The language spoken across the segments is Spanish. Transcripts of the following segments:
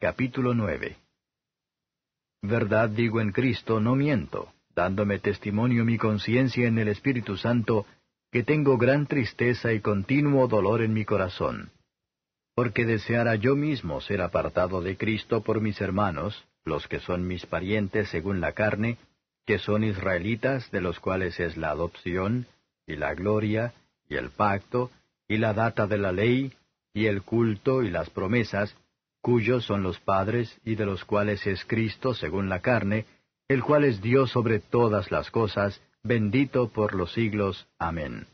Capítulo 9 Verdad digo en Cristo, no miento, dándome testimonio mi conciencia en el Espíritu Santo, que tengo gran tristeza y continuo dolor en mi corazón. Porque deseara yo mismo ser apartado de Cristo por mis hermanos, los que son mis parientes según la carne, que son israelitas, de los cuales es la adopción, y la gloria, y el pacto, y la data de la ley, y el culto, y las promesas, cuyos son los padres y de los cuales es Cristo según la carne, el cual es Dios sobre todas las cosas, bendito por los siglos. Amén.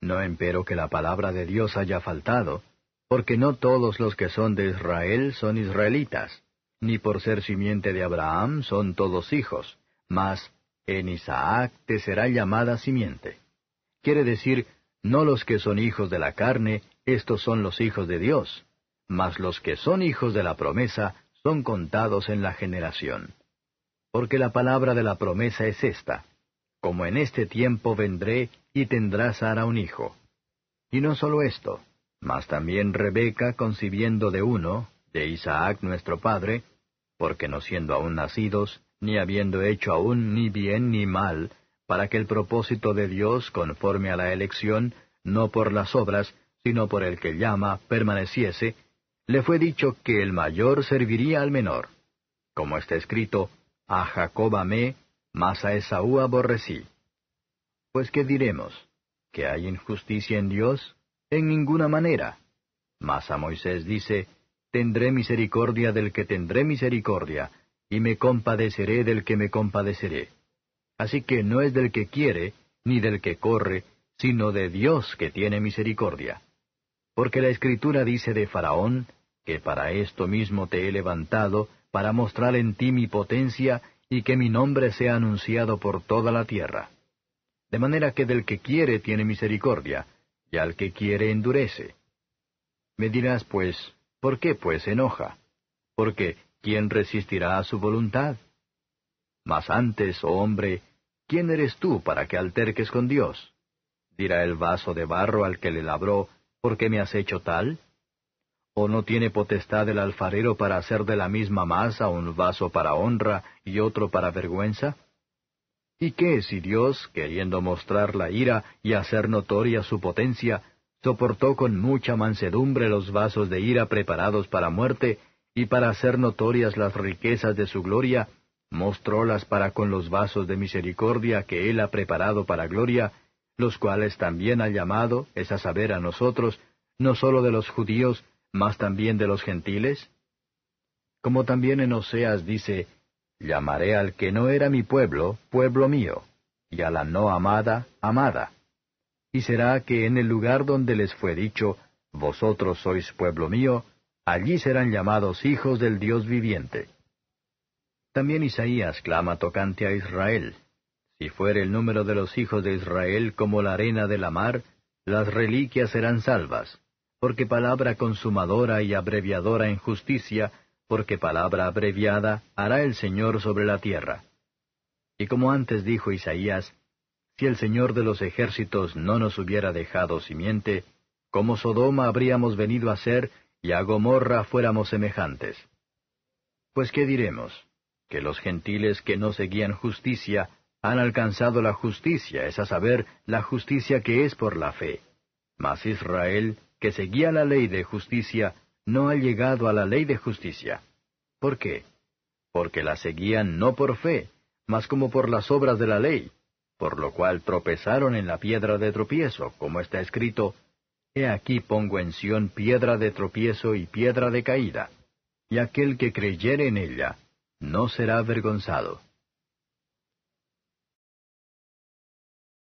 No empero que la palabra de Dios haya faltado, porque no todos los que son de Israel son israelitas, ni por ser simiente de Abraham son todos hijos, mas en Isaac te será llamada simiente. Quiere decir, no los que son hijos de la carne, estos son los hijos de Dios, mas los que son hijos de la promesa son contados en la generación. Porque la palabra de la promesa es esta, como en este tiempo vendré y tendrás Sara un hijo. Y no solo esto, mas también Rebeca concibiendo de uno, de Isaac nuestro padre, porque no siendo aún nacidos, ni habiendo hecho aún ni bien ni mal, para que el propósito de Dios conforme a la elección, no por las obras, sino por el que llama, permaneciese, le fue dicho que el mayor serviría al menor. Como está escrito, a Jacob amé, mas a Esaú aborrecí. Pues ¿qué diremos? ¿Que hay injusticia en Dios? En ninguna manera. Mas a Moisés dice, Tendré misericordia del que tendré misericordia, y me compadeceré del que me compadeceré. Así que no es del que quiere, ni del que corre, sino de Dios que tiene misericordia. Porque la Escritura dice de Faraón, que para esto mismo te he levantado, para mostrar en ti mi potencia, y que mi nombre sea anunciado por toda la tierra. De manera que del que quiere tiene misericordia, y al que quiere endurece. Me dirás, pues, ¿por qué pues enoja? Porque, ¿quién resistirá a su voluntad? Mas antes, oh hombre, ¿quién eres tú para que alterques con Dios? Dirá el vaso de barro al que le labró, ¿por qué me has hecho tal? ¿O no tiene potestad el alfarero para hacer de la misma masa un vaso para honra y otro para vergüenza? ¿Y qué si Dios, queriendo mostrar la ira y hacer notoria su potencia, soportó con mucha mansedumbre los vasos de ira preparados para muerte, y para hacer notorias las riquezas de su gloria, mostrólas para con los vasos de misericordia que él ha preparado para gloria, los cuales también ha llamado, es a saber, a nosotros, no sólo de los judíos, mas también de los gentiles? Como también en Oseas dice, Llamaré al que no era mi pueblo, pueblo mío, y a la no amada, amada. Y será que en el lugar donde les fue dicho, Vosotros sois pueblo mío, allí serán llamados hijos del Dios viviente. También Isaías clama tocante a Israel, «Si fuere el número de los hijos de Israel como la arena de la mar, las reliquias serán salvas, porque palabra consumadora y abreviadora en justicia, porque palabra abreviada hará el Señor sobre la tierra. Y como antes dijo Isaías, si el Señor de los ejércitos no nos hubiera dejado simiente, como Sodoma habríamos venido a ser y a Gomorra fuéramos semejantes. Pues qué diremos? Que los gentiles que no seguían justicia han alcanzado la justicia, es a saber, la justicia que es por la fe. Mas Israel, que seguía la ley de justicia, no ha llegado a la ley de justicia. ¿Por qué? Porque la seguían no por fe, mas como por las obras de la ley, por lo cual tropezaron en la piedra de tropiezo, como está escrito, He aquí pongo en Sión piedra de tropiezo y piedra de caída, y aquel que creyere en ella no será avergonzado.